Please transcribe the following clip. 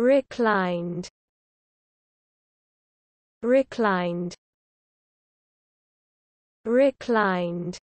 reclined reclined reclined